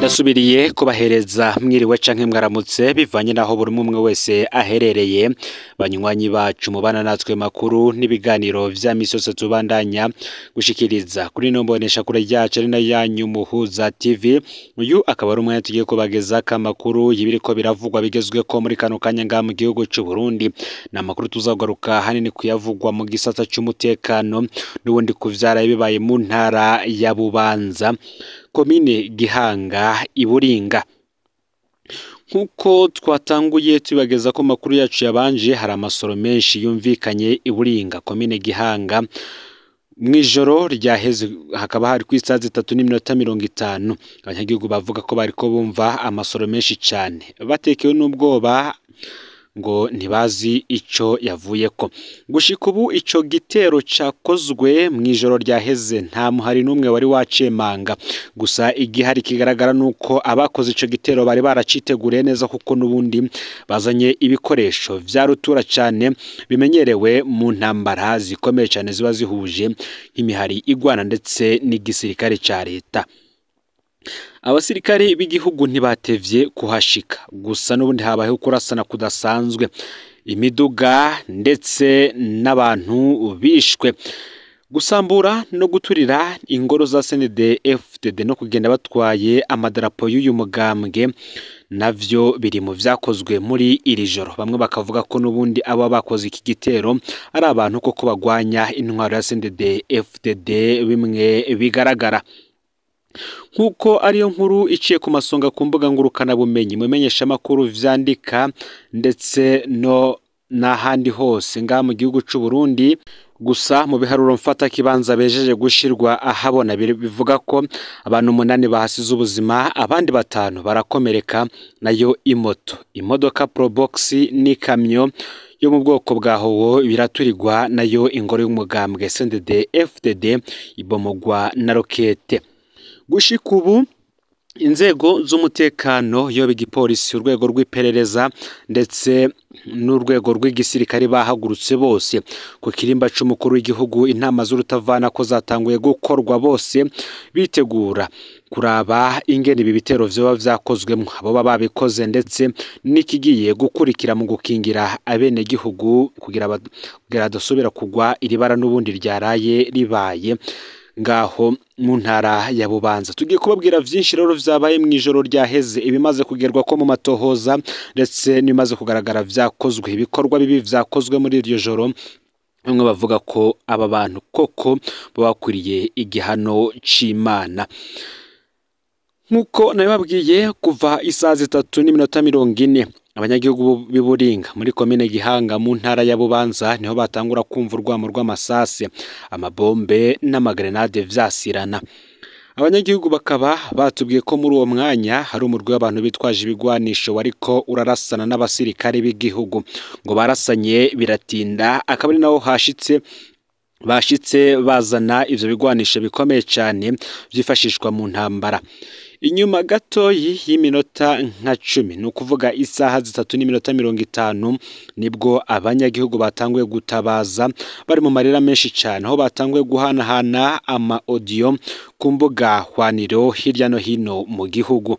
ndasubiriye kubahereza mwiriwe canke mwaramutse bivanye naho buri umwe wese aherereye banywanyi bacu mubana natwe makuru n'ibiganiro vya misi tubandanya gushikiriza kuri ino mboneshakure yacu ari nayo yanyu muhuza tv uyu akaba ari umwanya tugiye kubagezako amakuru y'ibiriko biravugwa bigezwe ko muri kano kanya ngaha mu gihugu cy’u Burundi ni amakuru tuzagaruka hanini kuyavugwa mu gisata cy’umutekano n'ubundi kuvyara bibaye mu ntara ya bubanza komine gihanga iburinga nk'uko twatanguye tubageza ko makuru yacu yabanje hari amasoro menshi yumvikanye iburinga komine gihanga mu ijoro ryaheze hakaba hari ku isaha zitatu n'iminota mirongo itanu abanyagihugu bavuga ko bari ko bumva amasoro menshi cyane batekewe n'ubwoba ngo ntibazi icyo yavuye ko gushika ubu icyo gitero cyakozwe mu ijoro ryaheze nta muhari n'umwe wari wacemanga gusa igihari kigaragara ni uko abakoze icyo gitero bari baraciteguriye neza kuko n'ubundi bazanye ibikoresho bya rutura cyane bimenyerewe mu ntambara zikomeye cyane ziba zihuje nk'imihari igwana ndetse n'igisirikare cya leta abasirikare b'igihugu ntibatevye kuhashika gusa n'ubundi habayeho kurasana kudasanzwe imiduga ndetse n'abantu bishwe gusambura no guturira ingoro za CNDD-FDD no kugenda batwaye amadarapo y'uyu mugambwe navyo biri mu byakozwe muri iri joro bamwe bakavuga ko n'ubundi aba bakoze iki gitero ari abantu koko bagwanya intwaro ya CNDD-FDD bimwe bigaragara nk'uko ariyo nkuru iciye ku masonga ku mbuga ngurukanabumenyi mu imenyeshamakuru byandika ndetse no n'ahandi hose ngaha mu gihugu cy'u Burundi gusa mu biharuro mfata kibanza bejeje gushyirwa ahabona bivuga ko abantu umunani bahasize ubuzima abandi batanu barakomereka nayo imoto imodoka probox n'ikamyo yo mu bwoko bwa howo biraturirwa nayo ingoro y'umugambwe sendede fdd ibomogwa na rokete gushyika inzego z'umutekano yoba igipolisi urwego rw'iperereza ndetse n'urwego rw'igisirikare bahagurutse bose ku kirimba cy'umukuru w'igihugu inama z'urutavana ko zatanguye gukorwa bose bitegura kuraba ingene ibi bitero vyoba byakozwemo abo baba babikoze ndetse n'ikigiye gukurikira mu gukingira abenegihugu gihugu kugira badasubira kugwa iribara n'ubundi ryaraye ribaye ngaho mu ntara ya bubanza tugiye kubabwira byinshi rero byabaye mu ijoro ryaheze ibimaze kugerwa ko mu matohoza ndetse n'ibimaze kugaragara byakozwe ibikorwa bibi byakozwe muri iryo joro bamwe bavuga ko aba bantu koko bakwiriye igihano cy'imana nk'uko nabibabwiye kuva isaha zitatu n'iminota mirongo ine abanyagihugu b'i buringa muri komine gihanga mu ntara ya bubanza niho batangura kumva urwamo rw'amasasi amabombe n'amagrenade vyasirana abanyagihugu bakaba batubwiye ko muri uwo mwanya hari umurwi w'abantu bitwaje ibigwanisho wariko urarasana n'abasirikare b'igihugu ngo barasanye biratinda akaba ari naho hashitse bashitse bazana ivyo bigwanisho bikomeye cyane byifashishwa mu ntambara inyuma gatoyi y'iminota nka cumi ni ukuvuga isaha zitatu n'iminota mirongo itanu nibwo abanyagihugu batanguye gutabaza bari mu marira menshi cyane aho batanguye guhanahana ama odiyo ku mbuga hwaniro hirya no hino mu gihugu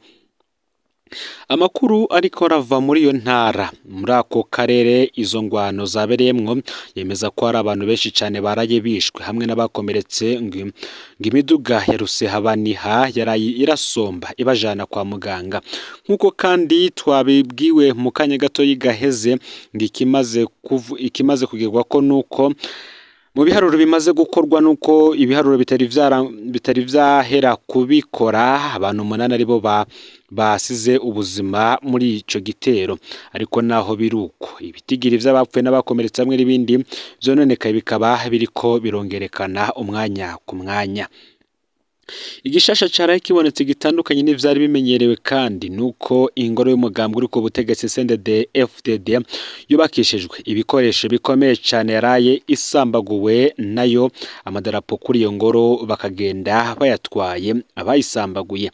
amakuru ariko arava muri iyo ntara muri ako karere izo ngwano zabereyemwo yemeza ko hari abantu benshi cyane baraye bishwe hamwe n'abakomeretse ngo imiduga ya rusehabaniha yaraye irasomba ibajana kwa muganga nk'uko kandi twabibwiwe mu kanya gato y'igaheze ngo ikimaze kugerwaho ko nuko mu biharuro bimaze gukorwa nuko ibiharuro bitari bitari byahera kubikora abantu umunani aribo basize ubuzima muri icyo gitero ariko naho biruko. uko ibitigiri by'abapfuye n'abakomeretse hamwe n'ibindi byononekaye bikaba biriko birongerekana umwanya ku mwanya Igishasha igishashara kibonetse gitandukanye n'ibyari bimenyerewe kandi nuko ingoro y'umugambi uri ku butegetsi sendede fdd yubakishijwe ibikoresho bikomeye cyane yaraye isambaguwe nayo amadarapo kuri iyo ngoro bakagenda bayatwaye abayisambaguye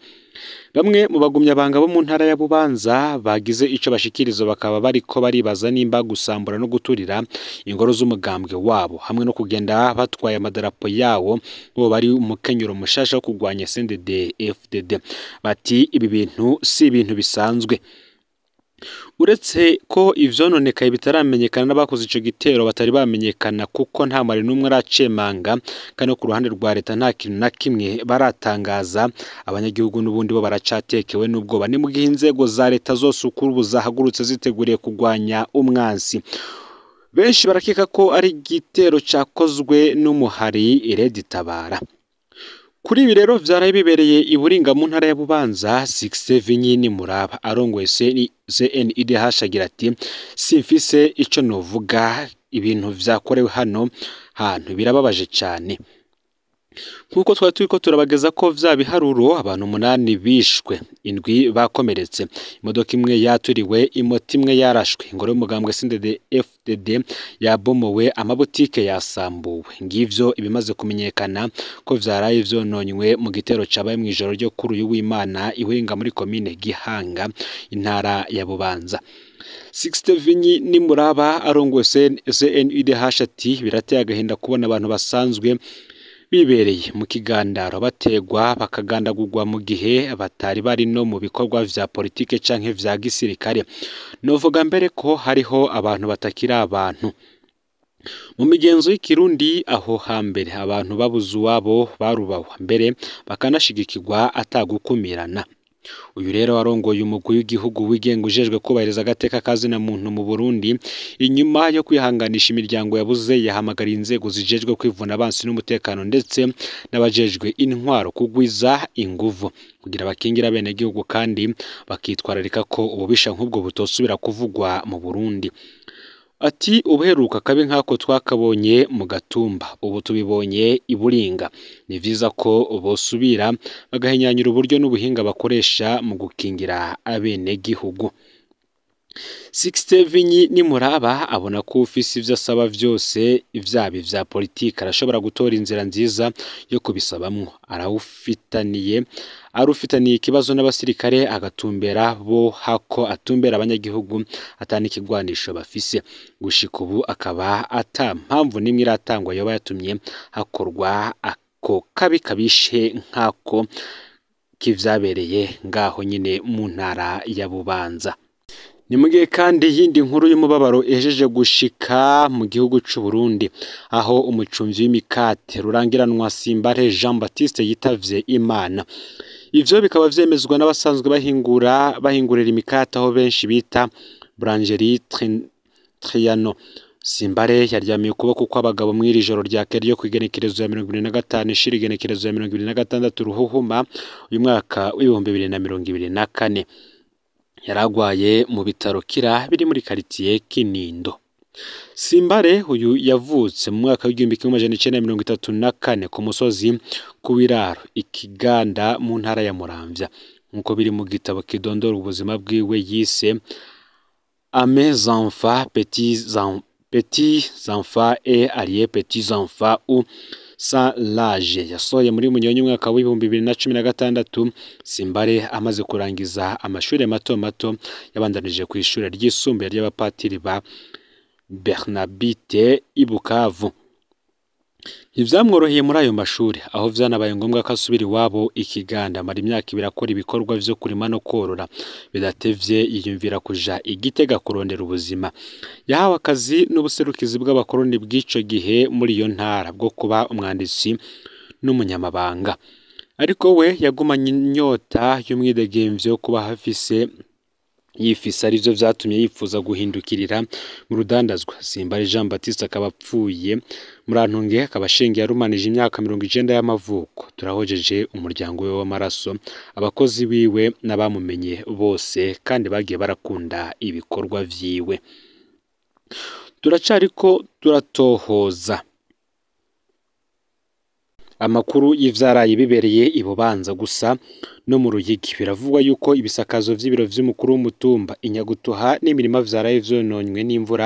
Bamwe mu bagumyabanga bo mu ntara ya Bubanza bagize icyo bashikirizo bakaba bari ko baribaza nimba gusambura no guturira ingoro z'umugambwe wabo hamwe no kugenda batwaye amadarapo yawo bo bari umukenyero mushasha wo kugwanya CNDD-FDD bati ibi bintu si ibintu bisanzwe Uretse ko ibyononekaye bitaramenyekana n'abakoze icyo gitero batari bamenyekana kuko nta mubare n'umwe aracyemanga kandi no ku ruhande rwa leta nta kintu na kimwe baratangaza, abanyagihugu n'ubundi bo baracyatekewe n'ubwoba. Ni mu gihe inzego za leta zose ukuru ubu zahagurutse ziteguriye kugwanya umwanzi. Benshi barakeka ko ari igitero cyakozwe n'umuhari Red Tabara. kuri ibi rero byaraye bibereye i mu ntara ya bubanza sikiseve nyine muraba arongoye cnid hashagira ati simfise icyo nuvuga ibintu byakorewe hano hantu birababaje cyane nk'uko twari turi ko turabageza ko bya biharuro abantu umunani bishwe indwi bakomeretse imodoka imwe yaturiwe imoto imwe yarashwe ingoro y'umugambwe sindede fdd yabomowe amabutike yasambuwe ngibyo ibimaze kumenyekana ko byaraye byononywe mu gitero cabaye mu ijoro ryo kuri uyu w'imana ihinga muri komine gihanga intara ya bubanza Sixte Vinyi nimuraba arongoye CNUDH ati birateye agahinda kubona abantu basanzwe bibereye mu kigandaro bategwa bakagandagugwa mu gihe batari bari no mu bikorwa vya politike canke vya gisirikare novuga mbere ko hariho abantu batakira abantu mu migenzo y'ikirundi aho hambere abantu babuze uwabo barubahwa mbere bakanashigikirwa atagukumirana uyu rero warongoye umugwi w'igihugu wigenga ujejwe kubahiriza agateka ka zina muntu mu Burundi inyuma yo kwihanganisha imiryango yabuze yahamagariye inzego zijejwe kwivuna abansi n'umutekano ndetse n'abajejwe intwaro kugwiza inguvu kugira bakingira bene gihugu kandi bakitwararika ko ububisha nk'ubwo butosubira kuvugwa mu Burundi Ati “Ubuheruka akabi nk'ako twakabonye mu Gatumba ubu tubibonye iburinga Buringa ni byiza ko bosubira bagahenyanira uburyo n'ubuhinga bakoresha mu gukingira abenegihugu” Sixte Vinyi Nimuraba abona ko ufise ibyo asaba byose vyaba ivya politiki arashobora gutora inzira nziza yo kubisabamwo arawufitaniye ari ikibazo n'abasirikare agatumbera bo hako atumbera abanyagihugu atana ikigwanisho bafise gushika ubu akaba ata mpamvu n'imwe iratangwa yoba yatumye hakorwa ako kabi kabishe nk'ako k'ivyabereye ngaho nyine mu ntara ya bubanza ni mu gihe kandi y'indi nkuru y'umubabaro ejeje gushika mu gihugu cy’u Burundi aho umucumvyi w'imikate rurangiranwa Simbare Jean Baptiste yitavye Imana Ivyo bikaba vyemezwa n'abasanzwe bahingura bahingurira imikate aho benshi bita Boulangerie Triano Simbare yaryamiye ukuboko kw'abagabo iri joro ryakeye ryo kw'igenekerezo ya mirongo ibiri na gatanu ishira igenekerezo ya mirongo ibiri na gatandatu Ruhuhuma uyu mwaka w'ibihumbi bibiri na mirongo ibiri na kane. Yaragwaye mu bitaro Kira biri muri karitiye Kinindo. Simbare uyu yavutse mu mwaka w'igihumbi kimwe amajana icyenda mirongo itatu na kane ku musozi ku Biraro ikiganda mu ntara ya Muramvya nk'uko biri mu gitabo kidondora ubuzima bwiwe yise amezanfa enfants, petits e et arrière petits enfants ou sans yasohoye muri Munyoni umwaka w'ibihumbi bibiri na cumi na gatandatu Simbare amaze kurangiza amashuri mato mato yabandanije ku ishuri ry'isumbuye ry'abapatiri ba Bernabite ibukavu Bukavu ntibyamworoheye muri ayo mashuri aho byanabaye ngombwa ko asubira iwabo ikiganda amara imyaka ibiri akora ibikorwa byo kurima no korora bidatebye yiyumvira kuja igitega kurondera ubuzima yahawe akazi n'ubuserukizi bw'abakoroni bw'ico gihe muri iyo ntara bwo kuba umwanditsi n'umunyamabanga ariko we yagumanye inyota y'umwidegemvyo yo kuba hafise yifise arivyo byatumye yifuza guhindukirira mu rudandazwa Simbare Jean Baptiste akaba apfuye murantunge akaba ashengiye arumanije imyaka mirongo icenda y'amavuko turahojeje umuryango we w'amaraso abakozi biwe n'abamumenye bose kandi bagiye barakunda ibikorwa vyiwe turacariko turatohoza amakuru y'ivyaraye bibereye i gusa no mu Ruyigi biravugwa yuko ibisakazo by’ibiro by’umukuru w'umutumba i Nyagutuha n'imirima vyaraye vyononywe n'imvura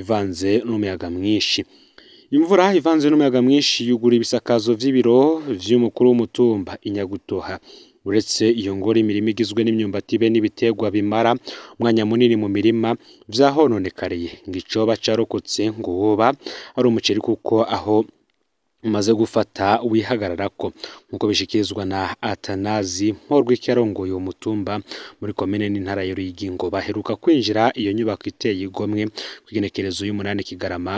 ivanze n'umuyaga mwinshi imvura ivanze n'umuyaga mwinshi yugura ibisakazo vy'ibiro vy'umukuru w'umutumba inyagutoha uretse iyo ngoro imirima igizwe n'imyumbati be n'ibiterwa bimara umwanya munini mu mirima vyahononekariye ngo icoba carokotse ngo woba ari umuceri kuko aho umaze gufata wihagarara ko nk'uko bishikirizwa na atanazi nkorwiki yarongoye uwo mutumba muri komine n'intara ya baheruka kwinjira iyo nyubako iteye igomwe ku igenekerezo y'umunani Kigarama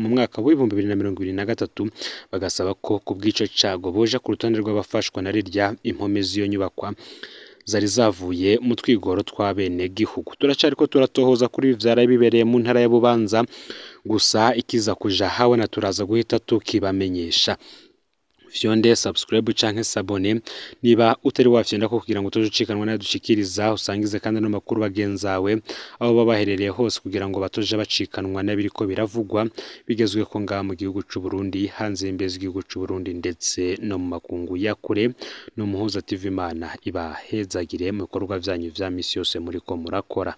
mu mwaka w'ibihumbi bibiri na mirongo ibiri na gatatu bagasaba ko ku bw'ico cago boja ku rutonde rw'abafashwa na rirya impome z'iyo nyubakwa zari zavuye mu twigoro bene gihugu turacari ko turatohoza kuri ibi byarabibereye mu ntara ya gusa ikiza kuja habona turaza guhita tukibamenyesha vyonde subscribe canke sabone niba utari wafyenda ko kugira ngo tujucikanwa na dushikiriza usangize kandi no makuru bagenzawe abo babaherereye hose kugira ngo batoje bacikanwa n'abiriko biravugwa bigezwe ko ngaha mu gihugu cy’u Burundi hanze imbezi igihugu c'u Burundi ndetse no mu makungu ya kure no muhuza TV Imana ibahezagire mu bikorwa byanyu vya misi yose muriko murakora